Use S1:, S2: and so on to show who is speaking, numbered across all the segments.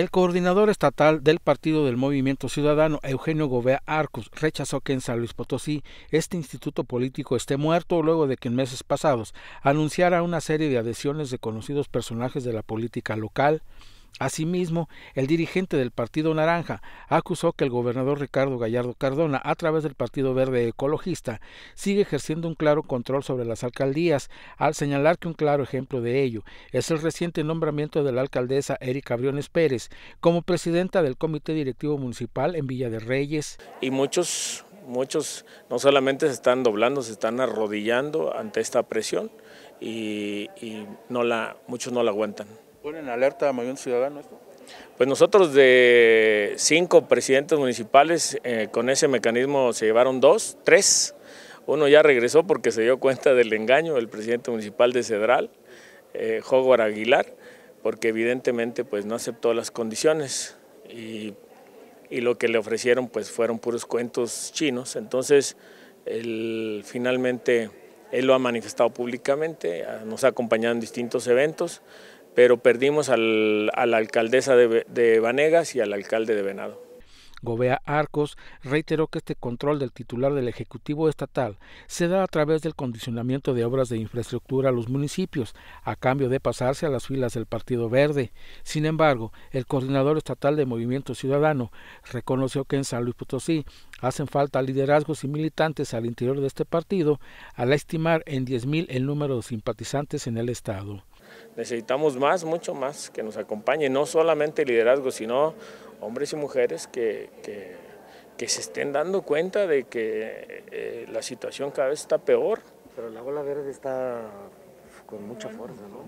S1: El coordinador estatal del Partido del Movimiento Ciudadano, Eugenio Gobea Arcos, rechazó que en San Luis Potosí este instituto político esté muerto luego de que en meses pasados anunciara una serie de adhesiones de conocidos personajes de la política local. Asimismo, el dirigente del Partido Naranja acusó que el gobernador Ricardo Gallardo Cardona, a través del Partido Verde Ecologista, sigue ejerciendo un claro control sobre las alcaldías, al señalar que un claro ejemplo de ello es el reciente nombramiento de la alcaldesa Erika Briones Pérez como presidenta del Comité Directivo Municipal en Villa de Reyes.
S2: Y muchos, muchos no solamente se están doblando, se están arrodillando ante esta presión y, no muchos no la aguantan.
S1: ¿Ponen alerta a mayor Ciudadano esto?
S2: Pues nosotros de cinco presidentes municipales, eh, con ese mecanismo se llevaron dos, tres. Uno ya regresó porque se dio cuenta del engaño, el presidente municipal de Cedral, eh, Aguilar, porque evidentemente pues no aceptó las condiciones y, y lo que le ofrecieron pues fueron puros cuentos chinos. Entonces, finalmente, él lo ha manifestado públicamente, nos ha acompañado en distintos eventos pero perdimos a la alcaldesa de, de Vanegas y al alcalde de Venado.
S1: Gobea Arcos reiteró que este control del titular del Ejecutivo Estatal se da a través del condicionamiento de obras de infraestructura a los municipios, a cambio de pasarse a las filas del Partido Verde. Sin embargo, el coordinador estatal de Movimiento Ciudadano reconoció que en San Luis Potosí hacen falta liderazgos y militantes al interior de este partido, al estimar en 10.000 el número de simpatizantes en el Estado
S2: necesitamos más, mucho más, que nos acompañe, no solamente liderazgo, sino hombres y mujeres que, que, se estén dando cuenta de que eh, la situación cada vez está peor. Pero la bola verde está con mucha fuerza, ¿no?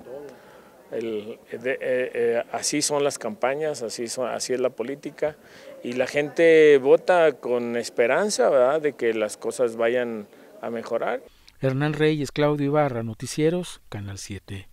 S2: Eh, eh, así son las campañas, así, son, así es la política y la gente vota con esperanza ¿verdad? de que las cosas vayan a mejorar.
S1: Hernán Reyes, Claudio Ibarra, Noticieros, Canal 7.